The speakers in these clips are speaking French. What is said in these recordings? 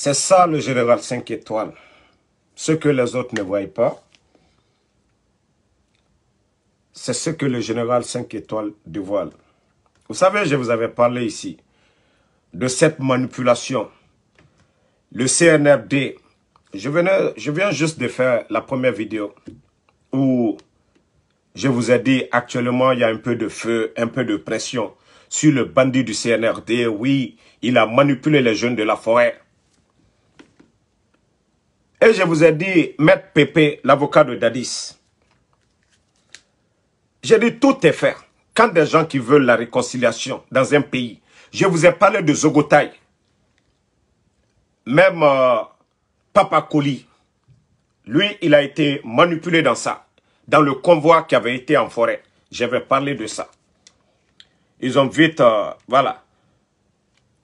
C'est ça le général 5 étoiles. Ce que les autres ne voient pas, c'est ce que le général 5 étoiles dévoile. Vous savez, je vous avais parlé ici de cette manipulation. Le CNRD. je, je viens juste de faire la première vidéo où je vous ai dit actuellement il y a un peu de feu, un peu de pression sur le bandit du CNRD. Oui, il a manipulé les jeunes de la forêt. Et je vous ai dit, Maître Pépé, l'avocat de Dadis, j'ai dit tout est fait. Quand des gens qui veulent la réconciliation dans un pays, je vous ai parlé de Zogotay, même euh, Papa Koli, lui, il a été manipulé dans ça, dans le convoi qui avait été en forêt. Je vais parler de ça. Ils ont vite, euh, voilà.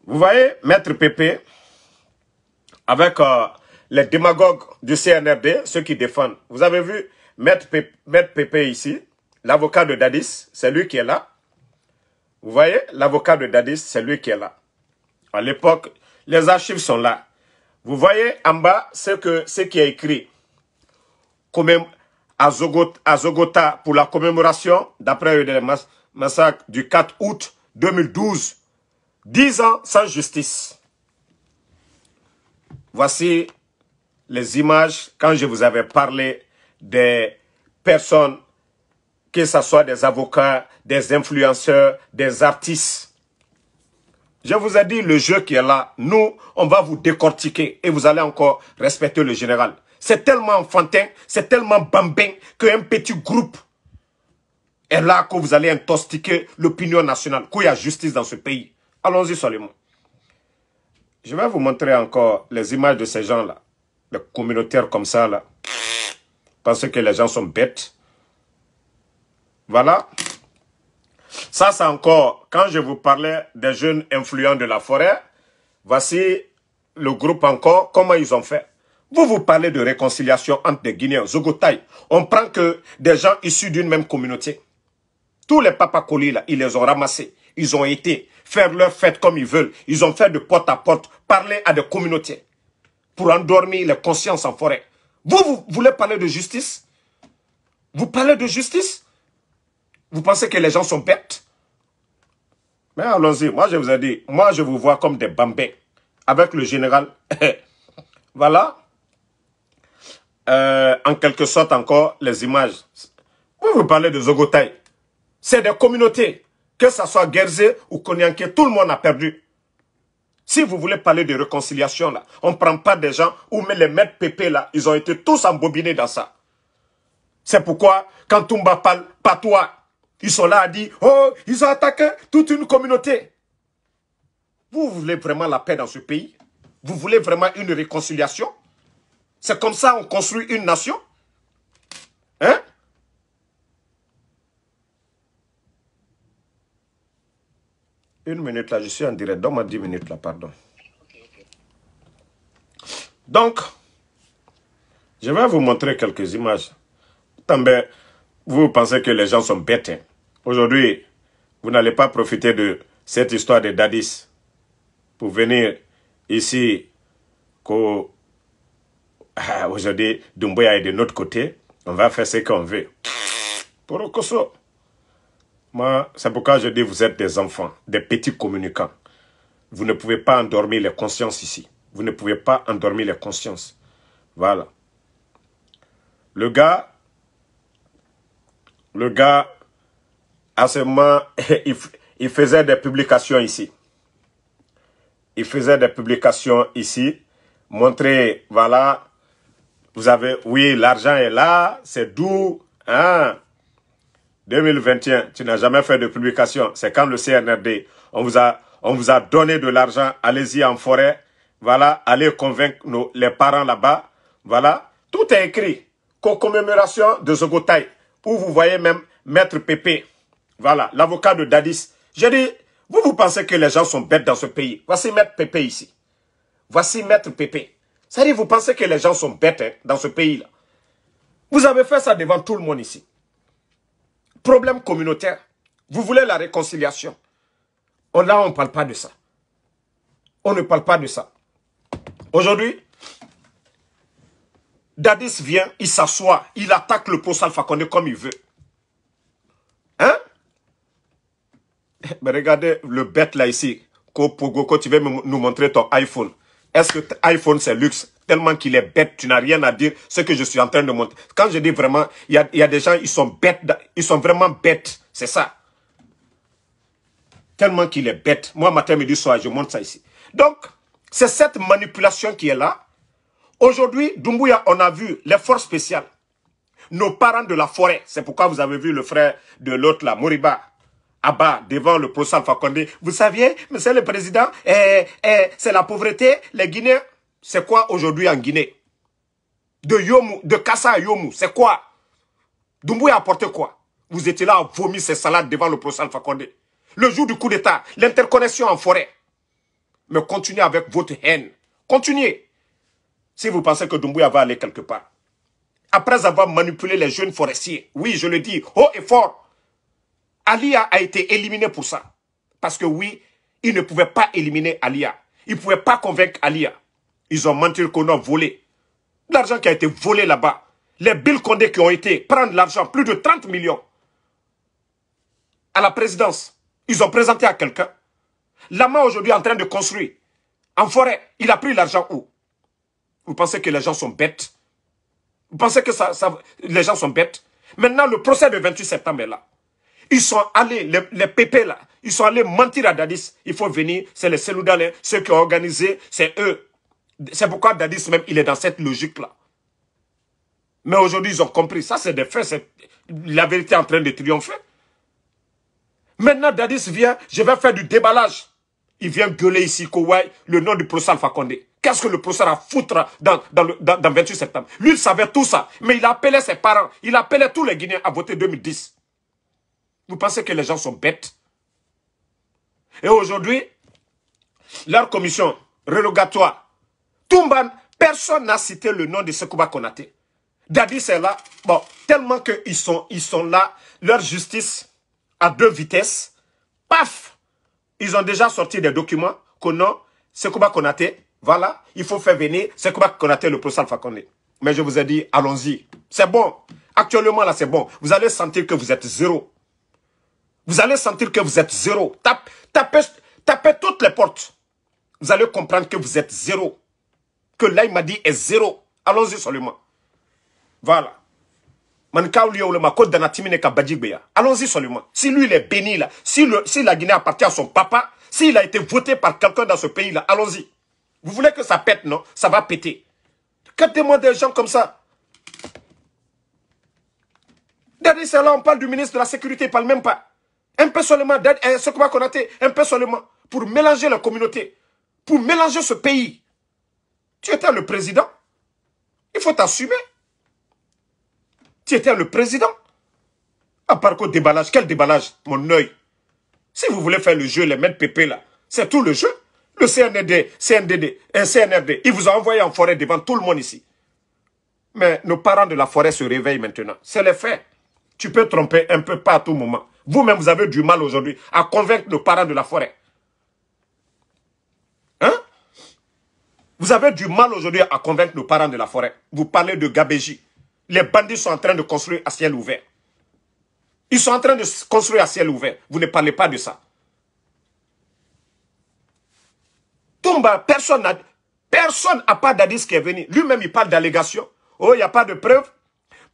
Vous voyez, Maître Pépé, avec euh, les démagogues du CNRD, ceux qui défendent. Vous avez vu Maître, Pépé ici, l'avocat de Dadis, c'est lui qui est là. Vous voyez, l'avocat de Dadis, c'est lui qui est là. À l'époque, les archives sont là. Vous voyez en bas ce, que, ce qui est écrit. à Zogota pour la commémoration, d'après le massacre du 4 août 2012. 10 ans sans justice. Voici les images, quand je vous avais parlé des personnes, que ce soit des avocats, des influenceurs, des artistes, je vous ai dit le jeu qui est là. Nous, on va vous décortiquer et vous allez encore respecter le général. C'est tellement enfantin, c'est tellement bambin qu'un petit groupe est là que vous allez intoxiquer l'opinion nationale, qu'il y a justice dans ce pays. Allons-y seulement. Je vais vous montrer encore les images de ces gens-là le communautaire comme ça, là, parce que les gens sont bêtes. Voilà. Ça, c'est encore, quand je vous parlais des jeunes influents de la forêt, voici le groupe encore, comment ils ont fait. Vous vous parlez de réconciliation entre des Guinéens, Zogotai. On prend que des gens issus d'une même communauté. Tous les papacolis, là, ils les ont ramassés. Ils ont été faire leur fête comme ils veulent. Ils ont fait de porte à porte, parler à des communautés pour endormir les consciences en forêt. Vous, vous voulez parler de justice Vous parlez de justice Vous pensez que les gens sont bêtes Mais allons-y, moi je vous ai dit, moi je vous vois comme des bambins avec le général. voilà. Euh, en quelque sorte encore les images. Vous vous parlez de Zogotai. C'est des communautés, que ce soit Guerzé ou Konyanké, tout le monde a perdu. Si vous voulez parler de réconciliation, là, on ne prend pas des gens où met les maîtres pépés, là, ils ont été tous embobinés dans ça. C'est pourquoi, quand Toumba parle, pas toi, ils sont là à dire, oh, ils ont attaqué toute une communauté. Vous voulez vraiment la paix dans ce pays Vous voulez vraiment une réconciliation C'est comme ça qu'on construit une nation Hein Une minute là, je suis en direct. Donne-moi 10 minutes là, pardon. Donc, je vais vous montrer quelques images. ben vous pensez que les gens sont bêtes. Hein. Aujourd'hui, vous n'allez pas profiter de cette histoire de Dadis pour venir ici ah, aujourd'hui Dumbuya est de notre côté. On va faire ce qu'on veut. Pour ça? Moi, c'est pourquoi je dis vous êtes des enfants, des petits communicants. Vous ne pouvez pas endormir les consciences ici. Vous ne pouvez pas endormir les consciences. Voilà. Le gars, le gars, à ce moment, il, il faisait des publications ici. Il faisait des publications ici, montrer, voilà, vous avez, oui, l'argent est là, c'est doux, hein, 2021, tu n'as jamais fait de publication. C'est quand le CNRD, on vous a, on vous a donné de l'argent. Allez-y en forêt. Voilà, allez convaincre nos, les parents là-bas. Voilà, tout est écrit. co de Zogotai, où vous voyez même Maître Pépé, voilà, l'avocat de Dadis. J'ai dit, vous, vous pensez que les gens sont bêtes dans ce pays. Voici Maître Pépé ici. Voici Maître Pépé. Ça vous pensez que les gens sont bêtes hein, dans ce pays-là. Vous avez fait ça devant tout le monde ici problème communautaire. Vous voulez la réconciliation. On, oh, là, on ne parle pas de ça. On ne parle pas de ça. Aujourd'hui, Dadis vient, il s'assoit, il attaque le poste Alpha comme il veut. Hein? Mais regardez le bête là ici. quand tu veux nous montrer ton iPhone. Est-ce que iPhone c'est luxe tellement qu'il est bête, tu n'as rien à dire ce que je suis en train de montrer. Quand je dis vraiment, il y a, des gens, ils sont bêtes, ils sont vraiment bêtes, c'est ça. Tellement qu'il est bête. Moi, matin, midi, soir, je montre ça ici. Donc, c'est cette manipulation qui est là. Aujourd'hui, Dumbuya, on a vu les forces spéciales. Nos parents de la forêt, c'est pourquoi vous avez vu le frère de l'autre là, Moriba, bas, devant le procès Alpha Condé. Vous saviez, monsieur le président, eh, eh, c'est la pauvreté, les Guinéens c'est quoi aujourd'hui en Guinée De Yomu, de Kassa à Yomu, c'est quoi Doumbouya a apporté quoi Vous étiez là à vomir ces salades devant le président Alpha Condé. Le jour du coup d'État, l'interconnexion en forêt. Mais continuez avec votre haine. Continuez. Si vous pensez que Doumbouya va aller quelque part. Après avoir manipulé les jeunes forestiers, oui, je le dis, haut et fort, Alia a été éliminé pour ça. Parce que oui, il ne pouvait pas éliminer Alia. Il ne pouvait pas convaincre Alia. Ils ont menti qu'on a volé. L'argent qui a été volé là-bas. Les Bill Condé qui ont été prendre l'argent, plus de 30 millions. À la présidence, ils ont présenté à quelqu'un. Lama aujourd'hui en train de construire. En forêt, il a pris l'argent où Vous pensez que les gens sont bêtes Vous pensez que ça, les gens sont bêtes Maintenant, le procès de 28 septembre est là. Ils sont allés, les, les pépés là, ils sont allés mentir à Dadis. Il faut venir, c'est les Seloudalais, ceux qui ont organisé, c'est eux. C'est pourquoi Dadis même, il est dans cette logique-là. Mais aujourd'hui, ils ont compris. Ça, c'est des faits. La vérité est en train de triompher. Maintenant, Dadis vient, je vais faire du déballage. Il vient gueuler ici, Kowai, le nom du professeur Alpha Condé. Qu'est-ce que le professeur a foutre dans, le 28 septembre Lui, il savait tout ça. Mais il appelait ses parents. Il appelait tous les Guinéens à voter 2010. Vous pensez que les gens sont bêtes Et aujourd'hui, leur commission rélogatoire Toumban, personne n'a cité le nom de Sekouba Konaté. Dadi, c'est là. Bon, tellement qu'ils sont, ils sont là. Leur justice à deux vitesses. Paf Ils ont déjà sorti des documents qu'on Sekouba Konaté. Voilà, il faut faire venir Sekouba Konaté, le procès Alpha Mais je vous ai dit, allons-y. C'est bon. Actuellement, là, c'est bon. Vous allez sentir que vous êtes zéro. Vous allez sentir que vous êtes zéro. Tape, tapez toutes les portes. Vous allez comprendre que vous êtes zéro que il m'a dit est zéro. Allons-y seulement. Voilà. Allons-y seulement. Si lui, il est béni, là, si, la Guinée appartient à son papa, s'il a été voté par quelqu'un dans ce pays-là, allons-y. Vous voulez que ça pète, non Ça va péter. Que demandent des gens comme ça Derrière cela, on parle du ministre de la Sécurité, il ne parle même pas. Un peu seulement, eh, un peu seulement, pour mélanger la communauté, pour mélanger ce pays. Tu étais le président. Il faut t'assumer. Tu étais le président. À part qu'au déballage, quel déballage, mon œil. Si vous voulez faire le jeu, les mêmes pépés là, c'est tout le jeu. Le CND, CNDD, un euh, CNRD, il vous a envoyé en forêt devant tout le monde ici. Mais nos parents de la forêt se réveillent maintenant. C'est les faits. Tu peux tromper un peu pas à tout moment. Vous-même, vous avez du mal aujourd'hui à convaincre nos parents de la forêt. Vous avez du mal aujourd'hui à convaincre nos parents de la forêt. Vous parlez de Gabéji. Les bandits sont en train de construire à ciel ouvert. Ils sont en train de construire à ciel ouvert. Vous ne parlez pas de ça. Tomba, personne n'a personne à part Dadis qui est venu. Lui-même, il parle d'allégation. Oh, il n'y a pas de preuve.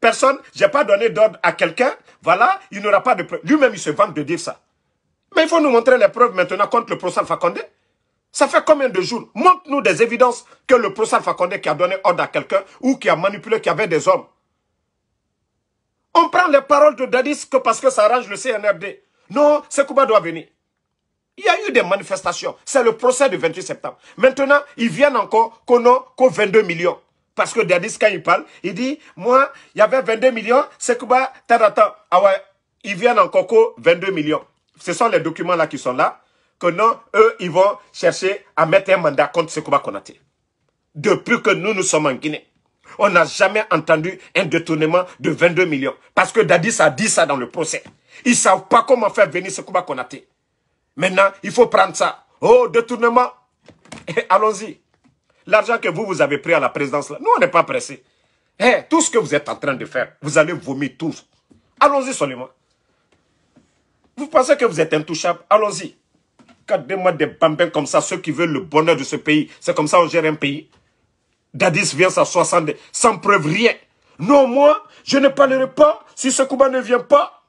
Personne, j'ai pas donné d'ordre à quelqu'un. Voilà, il n'aura pas de preuve. Lui-même, il se vante de dire ça. Mais il faut nous montrer les preuves maintenant contre le professeur Fakonde. Ça fait combien de jours Montre-nous des évidences que le procès Alpha Fakonde qui a donné ordre à quelqu'un ou qui a manipulé, qui avait des hommes. On prend les paroles de Dadis que parce que ça arrange le CNRD. Non, Sekouba doit venir. Il y a eu des manifestations. C'est le procès du 28 septembre. Maintenant, ils viennent encore qu'on n'a 22 millions. Parce que Dadis, quand il parle, il dit, moi, il y avait 22 millions, Sekouba, raté. Ah ouais, ils viennent encore qu'au 22 millions. Ce sont les documents là qui sont là que non, eux, ils vont chercher à mettre un mandat contre Sekouba Konaté. Depuis que nous, nous sommes en Guinée, on n'a jamais entendu un détournement de 22 millions. Parce que Dadis a dit ça dans le procès. Ils ne savent pas comment faire venir Sekouba Konaté. Maintenant, il faut prendre ça. Oh, détournement. Eh, allons-y. L'argent que vous, vous avez pris à la présidence, là, nous, on n'est pas pressés. Eh, tout ce que vous êtes en train de faire, vous allez vomir tout. Allons-y seulement. Vous pensez que vous êtes intouchable Allons-y. Regardez-moi des bambins comme ça, ceux qui veulent le bonheur de ce pays. C'est comme ça on gère un pays. Dadis vient à 60, sans preuve rien. Non, moi, je ne parlerai pas si ce Sekouba ne vient pas.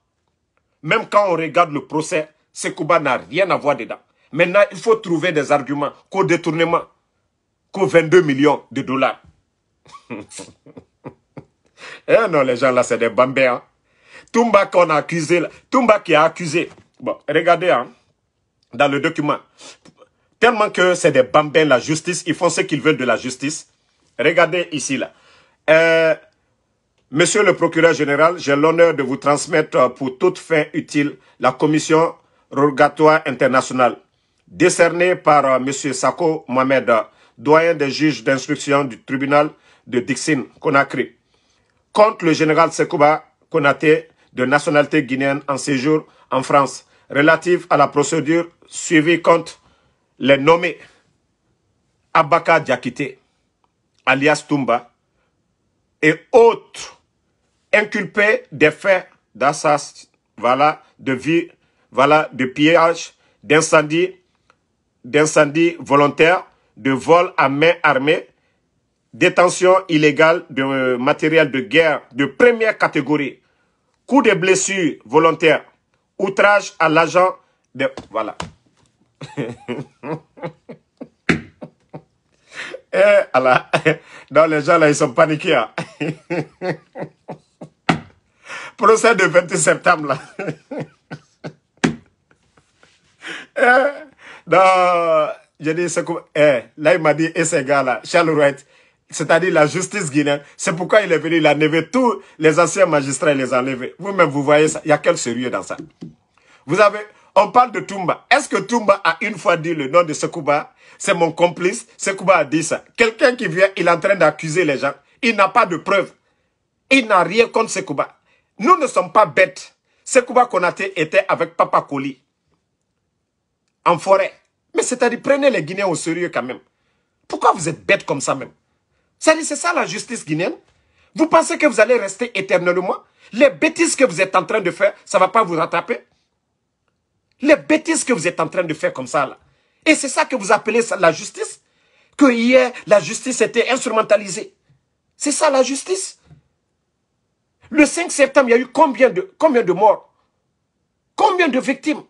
Même quand on regarde le procès, ce Sekouba n'a rien à voir dedans. Maintenant, il faut trouver des arguments qu'au détournement, Qu'au 22 millions de dollars. eh non, les gens là, c'est des bambins. Hein? qu'on a accusé, Tumba qui a accusé. Bon, regardez, hein dans le document. Tellement que c'est des bambins, la justice, ils font ce qu'ils veulent de la justice. Regardez ici, là. Euh, monsieur le procureur général, j'ai l'honneur de vous transmettre euh, pour toute fin utile la commission rogatoire internationale décernée par euh, Monsieur Sako Mohamed, doyen des juges d'instruction du tribunal de Dixine, Conakry, contre le général Sekouba Konaté de nationalité guinéenne en séjour en France, relative à la procédure suivi contre les nommés Abaka Diakité, alias Tumba, et autres inculpés des faits d'assassinat, de vie, de pillage, d'incendie, d'incendie volontaire, de vol à main armée, détention illégale de matériel de guerre de première catégorie, coup de blessure volontaire, outrage à l'agent de... Voilà. Eh, Non, les gens là, ils sont paniqués. Hein. Procès de 20 septembre là. eh, non, eh, là, il m'a dit, et ces gars-là, Charles Wright, c'est-à-dire la justice guinéenne, c'est pourquoi il est venu, il a tous les anciens magistrats, les a Vous-même, vous voyez ça. Il y a quel sérieux dans ça Vous avez. On parle de Toumba. Est-ce que Toumba a une fois dit le nom de Sekouba C'est mon complice. Sekouba a dit ça. Quelqu'un qui vient, il est en train d'accuser les gens. Il n'a pas de preuves. Il n'a rien contre Sekouba. Nous ne sommes pas bêtes. Sekouba Konate était avec Papa Koli. En forêt. Mais c'est-à-dire, prenez les Guinéens au sérieux quand même. Pourquoi vous êtes bêtes comme ça même C'est-à-dire, c'est ça la justice guinéenne Vous pensez que vous allez rester éternellement Les bêtises que vous êtes en train de faire, ça ne va pas vous rattraper les bêtises que vous êtes en train de faire comme ça, là. Et c'est ça que vous appelez la justice Que hier, la justice était instrumentalisée. C'est ça la justice Le 5 septembre, il y a eu combien de, combien de morts Combien de victimes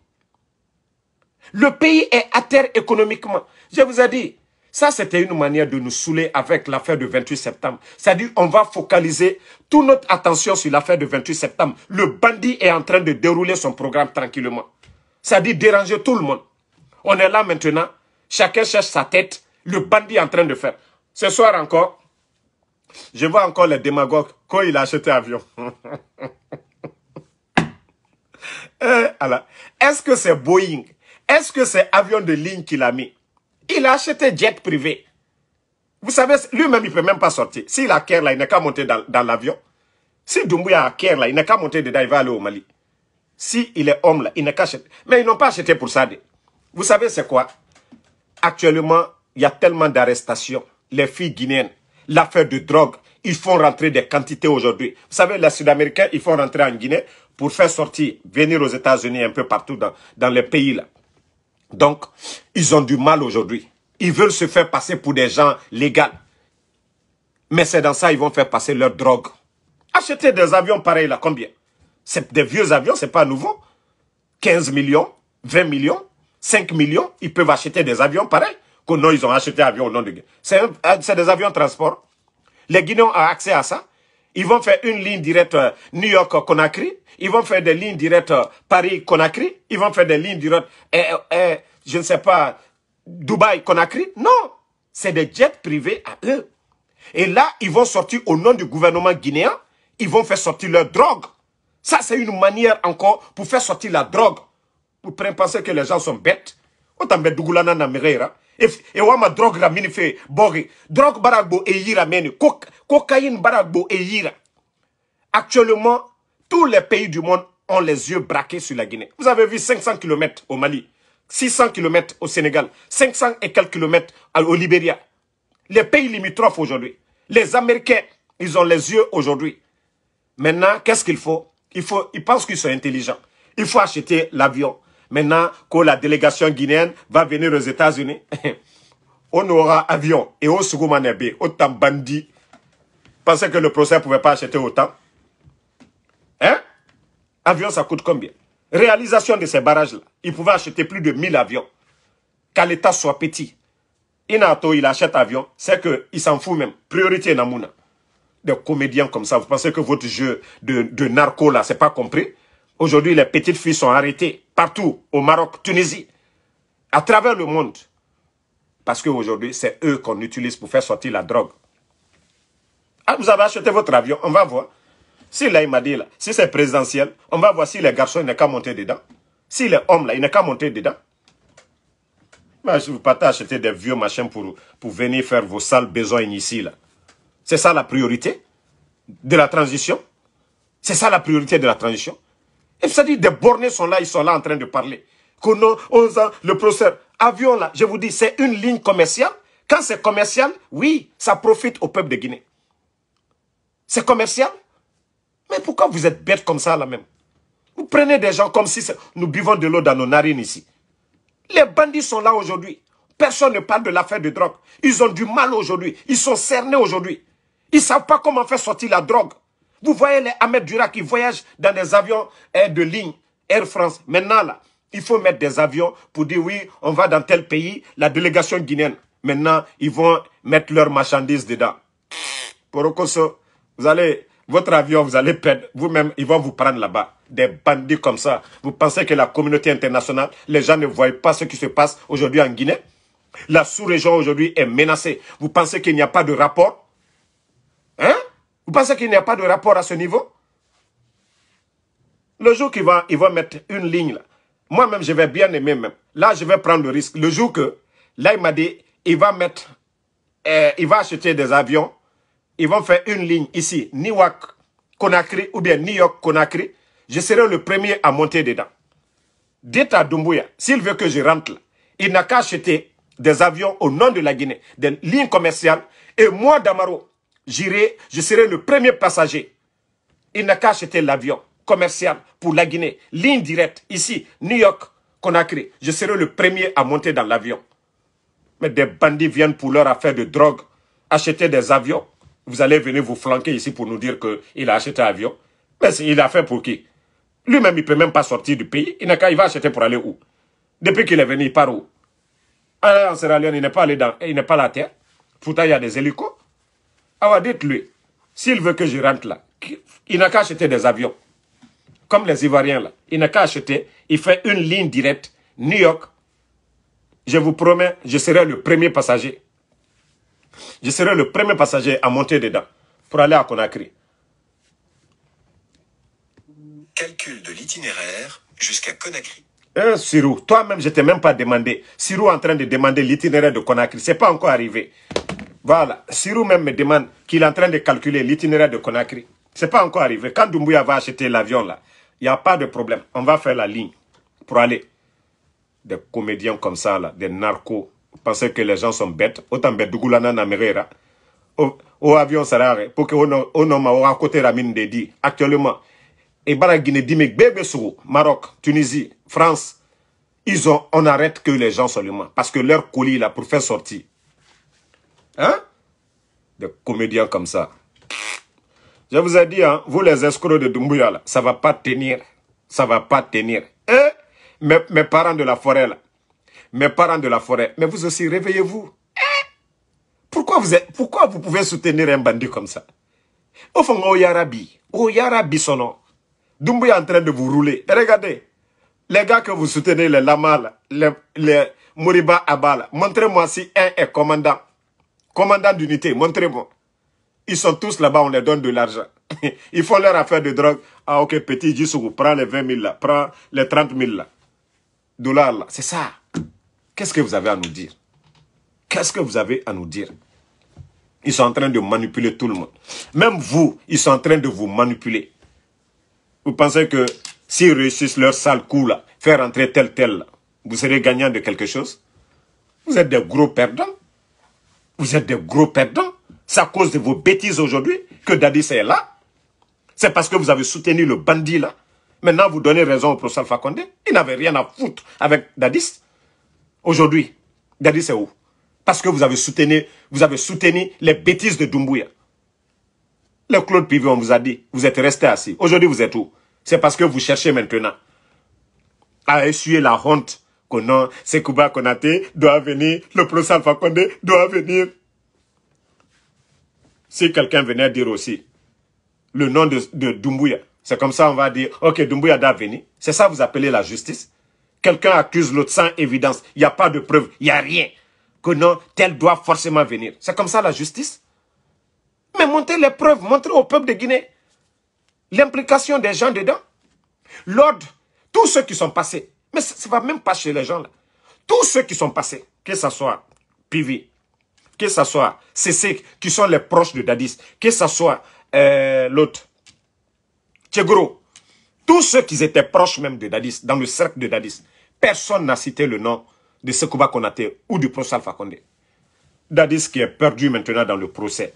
Le pays est à terre économiquement. Je vous ai dit, ça c'était une manière de nous saouler avec l'affaire du 28 septembre. C'est-à-dire, on va focaliser toute notre attention sur l'affaire du 28 septembre. Le bandit est en train de dérouler son programme tranquillement. Ça dit déranger tout le monde. On est là maintenant. Chacun cherche sa tête. Le bandit est en train de faire. Ce soir encore, je vois encore les démagogues quand il a acheté avion. Euh, Est-ce que c'est Boeing Est-ce que c'est avion de ligne qu'il a mis Il a acheté jet privé. Vous savez, lui-même, il ne peut même pas sortir. S'il a Kerr là, il n'est qu'à monter dans, l'avion. Si a il n'est qu'à monter dedans, il va aller au Mali. Si il est homme là, il qu'à acheter. Mais ils n'ont pas acheté pour ça. Vous savez c'est quoi Actuellement, il y a tellement d'arrestations. Les filles guinéennes, l'affaire de drogue, ils font rentrer des quantités aujourd'hui. Vous savez, les Sud-Américains, ils font rentrer en Guinée pour faire sortir, venir aux États-Unis un peu partout dans, les pays là. Donc, ils ont du mal aujourd'hui. Ils veulent se faire passer pour des gens légaux. Mais c'est dans ça ils vont faire passer leur drogue. Acheter des avions pareils là, combien c'est des vieux avions, c'est pas nouveau. 15 millions, 20 millions, 5 millions, ils peuvent acheter des avions pareils. Que non, ils ont acheté avions au nom de euh, C'est des avions transport. Les Guinéens ont accès à ça. Ils vont faire une ligne directe euh, New York-Conakry. Ils vont faire des lignes directes euh, Paris-Conakry. Ils vont faire des lignes directes, je ne sais pas, Dubaï-Conakry. Non, c'est des jets privés à eux. Et là, ils vont sortir au nom du gouvernement guinéen. Ils vont faire sortir leur drogue. Ça, c'est une manière encore pour faire sortir la drogue. Vous penser que les gens sont bêtes. Hein. Et drogue la Drogue et Cocaïne Actuellement, tous les pays du monde ont les yeux braqués sur la Guinée. Vous avez vu 500 km au Mali, 600 km au Sénégal, 500 et quelques kilomètres au Libéria. Les pays limitrophes aujourd'hui. Les Américains, ils ont les yeux aujourd'hui. Maintenant, qu'est-ce qu'il faut il faut, ils pensent qu'ils sont intelligents. Il faut acheter l'avion. Maintenant que la délégation guinéenne va venir aux États-Unis, on aura avion et au autant bandit. Pensez que le procès ne pouvait pas acheter autant. Hein? Avion, ça coûte combien? Réalisation de ces barrages-là. Ils pouvaient acheter plus de 1000 avions. Qu'à l'État soit petit. Inato, il achète avion. C'est qu'il s'en fout même. Priorité Namuna de comédiens comme ça. Vous pensez que votre jeu de, de narco, là, c'est pas compris Aujourd'hui, les petites filles sont arrêtées partout, au Maroc, Tunisie, à travers le monde. Parce qu'aujourd'hui, c'est eux qu'on utilise pour faire sortir la drogue. Ah, vous avez acheté votre avion, on va voir. Si là, il m'a dit, là, si c'est présidentiel, on va voir si les garçons, n'est qu'à monter dedans. Si les hommes, là, il n'ont qu'à monter dedans. Mais vous pas acheter des vieux machins pour, pour venir faire vos sales besoins ici, là. C'est ça la priorité de la transition. C'est ça la priorité de la transition. Et ça dit des bornés sont là, ils sont là en train de parler. Qu'on ans, le professeur, avion là, je vous dis, c'est une ligne commerciale. Quand c'est commercial, oui, ça profite au peuple de Guinée. C'est commercial. Mais pourquoi vous êtes bêtes comme ça là même Vous prenez des gens comme si nous buvons de l'eau dans nos narines ici. Les bandits sont là aujourd'hui. Personne ne parle de l'affaire de drogue. Ils ont du mal aujourd'hui. Ils sont cernés aujourd'hui. Ils ne savent pas comment faire sortir la drogue. Vous voyez les Ahmed Dura qui voyagent dans des avions air hein, de ligne, Air France. Maintenant, là, il faut mettre des avions pour dire oui, on va dans tel pays, la délégation guinéenne. Maintenant, ils vont mettre leurs marchandises dedans. Pour vous allez, votre avion, vous allez perdre. Vous-même, ils vont vous prendre là-bas. Des bandits comme ça. Vous pensez que la communauté internationale, les gens ne voient pas ce qui se passe aujourd'hui en Guinée La sous-région aujourd'hui est menacée. Vous pensez qu'il n'y a pas de rapport vous pensez qu'il n'y a pas de rapport à ce niveau Le jour qu'il va il va mettre une ligne moi-même, je vais bien aimer même. Là, je vais prendre le risque. Le jour que, là, il m'a dit, il va mettre, euh, il va acheter des avions, ils vont faire une ligne ici, Niwak, Conakry, ou bien New York, Conakry, je serai le premier à monter dedans. Dites à Doumbouya, s'il veut que je rentre il n'a qu'à acheter des avions au nom de la Guinée, des lignes commerciales, et moi, Damaro, J'irai, je serai le premier passager. Il n'a qu'à acheter l'avion commercial pour la Guinée, ligne directe, ici, New York, Conakry. Je serai le premier à monter dans l'avion. Mais des bandits viennent pour leur affaire de drogue, acheter des avions. Vous allez venir vous flanquer ici pour nous dire qu'il a acheté un avion. Mais il a fait pour qui Lui-même, il ne peut même pas sortir du pays. Il n'a qu'à, va acheter pour aller où Depuis qu'il est venu, il part où ah, En Sierra Leone, il n'est pas allé dans, il n'est pas la terre. Pourtant, il y a des hélicos. Alors dites-lui, s'il veut que je rentre là, il n'a qu'à acheter des avions. Comme les Ivoiriens là. Il n'a qu'à acheter, il fait une ligne directe, New York. Je vous promets, je serai le premier passager. Je serai le premier passager à monter dedans pour aller à Conakry. Calcul de l'itinéraire jusqu'à Conakry. Hein, Sirou, toi-même, je ne t'ai même pas demandé. Sirou est en train de demander l'itinéraire de Conakry. Ce n'est pas encore arrivé. Voilà, Sirou même me demande qu'il est en train de calculer l'itinéraire de Conakry. C'est pas encore arrivé. Quand Doumbouya va acheter l'avion là, il n'y a pas de problème. On va faire la ligne pour aller. Des comédiens comme ça là, des narcos, penser que les gens sont bêtes. Autant bête Dougoulana Namerera. Au avion rare. Hein. pour que on nom à côté Ramine dédiée. Actuellement, et Guinée mais Bébé Maroc, Tunisie, France, ils ont, on arrête que les gens seulement. Parce que leur colis là, pour faire sortir, Hein Des comédiens comme ça. Je vous ai dit, hein, vous les escrocs de Dumbuya, ça va pas tenir. Ça va pas tenir. Hein mes, parents de la forêt, là. Mes parents de la forêt. Mais vous aussi, réveillez-vous. Hein? pourquoi, vous êtes, pourquoi vous pouvez soutenir un bandit comme ça Au fond, au Yarabi. son nom. Dumbuya est en train de vous rouler. regardez. Les gars que vous soutenez, les lamal, les, les Moriba montrez-moi si un est commandant commandant d'unité, montrez-moi. Ils sont tous là-bas, on leur donne de l'argent. Ils font leur affaire de drogue. Ah, ok, petit dis, vous prends les 20 000 là, prends les 30 000 là. Dollars là, c'est ça. Qu'est-ce que vous avez à nous dire Qu'est-ce que vous avez à nous dire Ils sont en train de manipuler tout le monde. Même vous, ils sont en train de vous manipuler. Vous pensez que s'ils réussissent leur sale coup là, faire entrer tel tel vous serez gagnant de quelque chose Vous êtes des gros perdants. Vous êtes des gros perdants. C'est à cause de vos bêtises aujourd'hui que Dadis est là. C'est parce que vous avez soutenu le bandit là. Maintenant, vous donnez raison au professeur Fakonde. Il n'avait rien à foutre avec Dadis. Aujourd'hui, Dadis est où Parce que vous avez soutenu, vous avez soutenu les bêtises de Doumbouya. Le Claude Pivet, on vous a dit, vous êtes resté assis. Aujourd'hui, vous êtes où C'est parce que vous cherchez maintenant à essuyer la honte non, Sekouba Konate doit venir, le professeur Alpha doit venir. Si quelqu'un venait dire aussi le nom de, Dumbuya, c'est comme ça on va dire, ok, Dumbuya doit venir. C'est ça que vous appelez la justice. Quelqu'un accuse l'autre sans évidence. Il n'y a pas de preuve, il n'y a rien. Que non, tel doit forcément venir. C'est comme ça la justice. Mais montez les preuves, montrez au peuple de Guinée l'implication des gens dedans. L'ordre, tous ceux qui sont passés, mais ça ne va même pas chez les gens. Là. Tous ceux qui sont passés, que ce soit Pivi, que ce soit CC, qui sont les proches de Dadis, que ce soit euh, l'autre, tous ceux qui étaient proches même de Dadis, dans le cercle de Dadis, personne n'a cité le nom de Sekouba Konate ou du professeur Fakonde. Dadis qui est perdu maintenant dans le procès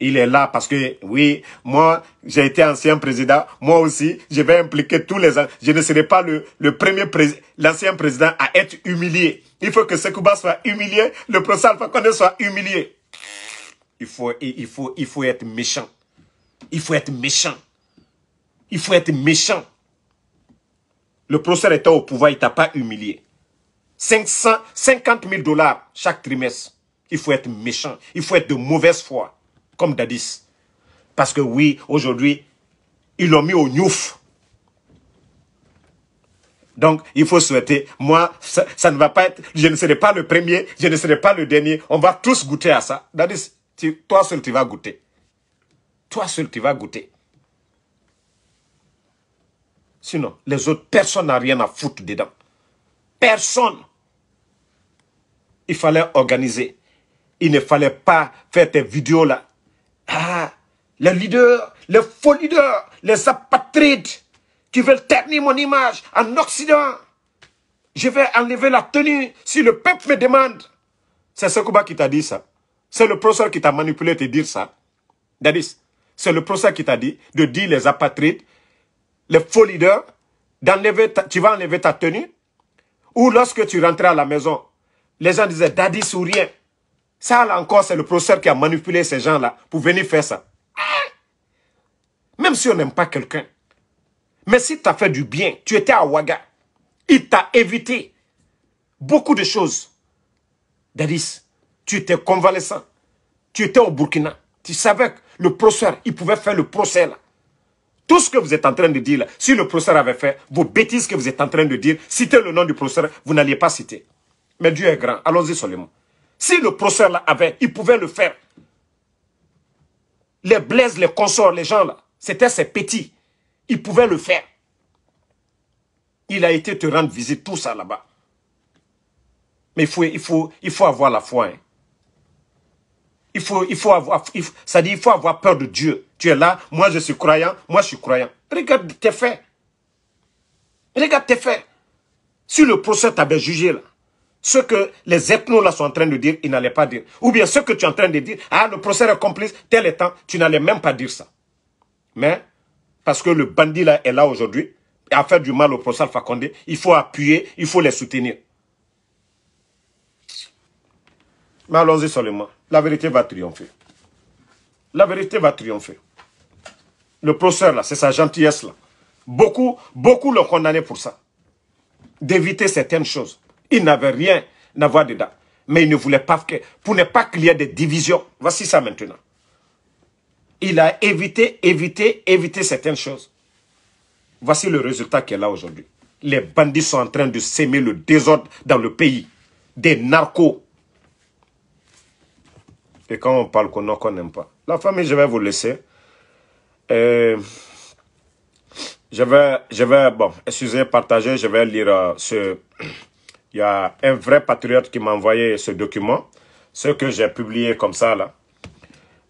il est là parce que, oui, moi, j'ai été ancien président. Moi aussi, je vais impliquer tous les... ans. Je ne serai pas le, premier président, l'ancien président à être humilié. Il faut que Sekouba soit humilié, le professeur Alpha Condé soit humilié. Il faut, il, faut, il faut être méchant. Il faut être méchant. Il faut être méchant. Le procès était au pouvoir, il t'a pas humilié. 50 000 dollars chaque trimestre. Il faut être méchant. Il faut être de mauvaise foi comme Dadis. Parce que oui, aujourd'hui, ils l'ont mis au gnouf. Donc, il faut souhaiter, moi, ça, ne va pas être, je ne serai pas le premier, je ne serai pas le dernier. On va tous goûter à ça. Dadis, toi seul, tu vas goûter. Toi seul, tu vas goûter. Sinon, les autres, personne n'a rien à foutre dedans. Personne. Il fallait organiser. Il ne fallait pas faire tes vidéos là. Ah, les leaders, les faux leaders, les apatrides qui veulent ternir mon image en Occident. Je vais enlever la tenue si le peuple me demande. C'est Sekouba qui t'a dit ça. C'est le professeur qui t'a manipulé de dire ça. Dadis, c'est le professeur qui t'a dit de dire les apatrides, les faux leaders, d'enlever tu vas enlever ta tenue. Ou lorsque tu rentrais à la maison, les gens disaient Dadis ou rien. Ça, là encore, c'est le professeur qui a manipulé ces gens-là pour venir faire ça. Même si on n'aime pas quelqu'un. Mais si tu as fait du bien, tu étais à Ouaga. Il t'a évité beaucoup de choses. Dadis, tu étais convalescent. Tu étais au Burkina. Tu savais que le procès, il pouvait faire le procès là. Tout ce que vous êtes en train de dire là, si le procès avait fait, vos bêtises que vous êtes en train de dire, citer le nom du procès, vous n'alliez pas citer. Mais Dieu est grand. Allons-y seulement. Si le procès là avait, il pouvait le faire. Les blaises, les consorts, les gens là, c'était ses petits. Il pouvait le faire. Il a été te rendre visite, tout ça là-bas. Mais il faut, il, faut, il faut avoir la foi. Hein. Il faut, il faut avoir, ça dit, il faut avoir peur de Dieu. Tu es là, moi je suis croyant, moi je suis croyant. Regarde tes faits. Regarde tes faits. Si le procès t'avait jugé là, ce que les ethnos sont en train de dire, ils n'allaient pas dire. Ou bien ce que tu es en train de dire, ah, le procès est complice, tel est temps, tu n'allais même pas dire ça. Mais, parce que le bandit est là aujourd'hui, à faire du mal au procès Alpha Condé, il faut appuyer, il faut les soutenir. Mais allons-y seulement. La vérité va triompher. La vérité va triompher. Le procès là, c'est sa gentillesse là. Beaucoup, beaucoup l'ont condamné pour ça. D'éviter certaines choses. Il n'avait rien à voir dedans. Mais il ne voulait pas que, pour ne pas qu'il y ait des divisions. Voici ça maintenant. Il a évité, évité, évité certaines choses. Voici le résultat qui est là aujourd'hui. Les bandits sont en train de s'aimer le désordre dans le pays. Des narcos. Et quand on parle qu'on ne n'aime pas. La famille, je vais vous laisser. Euh, je vais, je vais, bon, excusez, partager, je vais lire euh, ce il y a un vrai patriote qui m'a envoyé ce document, ce que j'ai publié comme ça là.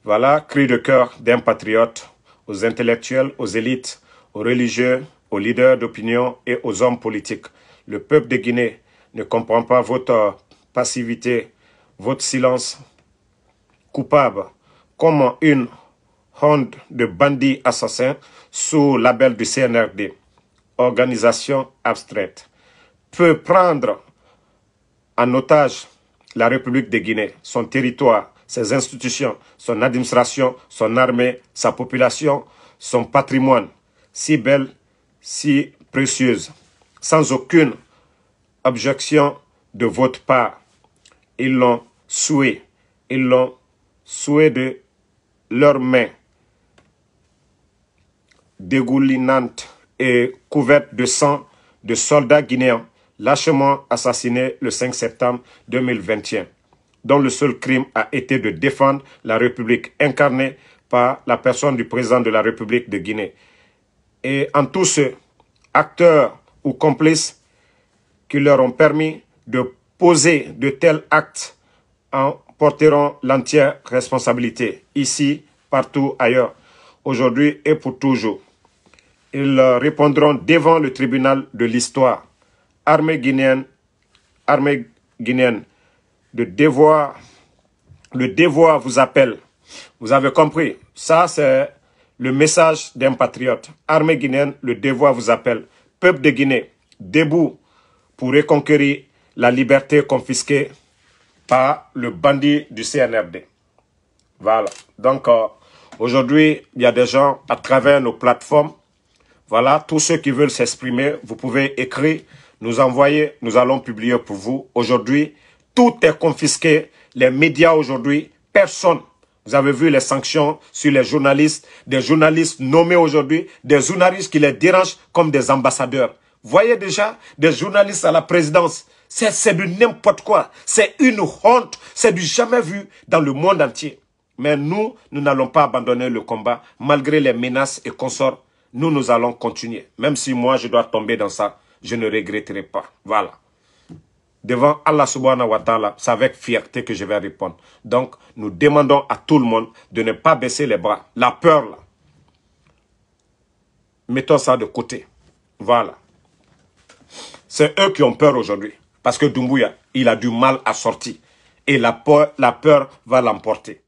Voilà, cri de cœur d'un patriote aux intellectuels, aux élites, aux religieux, aux leaders d'opinion et aux hommes politiques. Le peuple de Guinée ne comprend pas votre passivité, votre silence coupable, comme une honte de bandits assassins sous label du CNRD, organisation abstraite, peut prendre en otage la République de Guinée, son territoire, ses institutions, son administration, son armée, sa population, son patrimoine, si belle, si précieuse, sans aucune objection de votre part. Ils l'ont souhaité, ils l'ont souhaité de leurs mains, dégoulinantes et couvertes de sang de soldats guinéens lâchement assassiné le 5 septembre 2021, dont le seul crime a été de défendre la République incarnée par la personne du président de la République de Guinée. Et en tous ceux, acteurs ou complices qui leur ont permis de poser de tels actes en porteront l'entière responsabilité, ici, partout ailleurs, aujourd'hui et pour toujours. Ils répondront devant le tribunal de l'histoire armée guinéenne, armée guinéenne, le devoir, le devoir vous appelle. Vous avez compris. Ça, c'est le message d'un patriote. Armée guinéenne, le devoir vous appelle. Peuple de Guinée, debout pour reconquérir la liberté confisquée par le bandit du CNRD. Voilà. Donc, euh, aujourd'hui, il y a des gens à travers nos plateformes. Voilà, tous ceux qui veulent s'exprimer, vous pouvez écrire nous envoyer, nous allons publier pour vous. Aujourd'hui, tout est confisqué. Les médias aujourd'hui, personne. Vous avez vu les sanctions sur les journalistes, des journalistes nommés aujourd'hui, des journalistes qui les dérangent comme des ambassadeurs. Voyez déjà des journalistes à la présidence. C'est du n'importe quoi. C'est une honte. C'est du jamais vu dans le monde entier. Mais nous, nous n'allons pas abandonner le combat malgré les menaces et consorts. Nous, nous allons continuer. Même si moi, je dois tomber dans ça je ne regretterai pas. Voilà. Devant Allah subhanahu wa ta'ala, c'est avec fierté que je vais répondre. Donc, nous demandons à tout le monde de ne pas baisser les bras. La peur, là, mettons ça de côté. Voilà. C'est eux qui ont peur aujourd'hui. Parce que Dumbuya, il a du mal à sortir. Et la peur, la peur va l'emporter.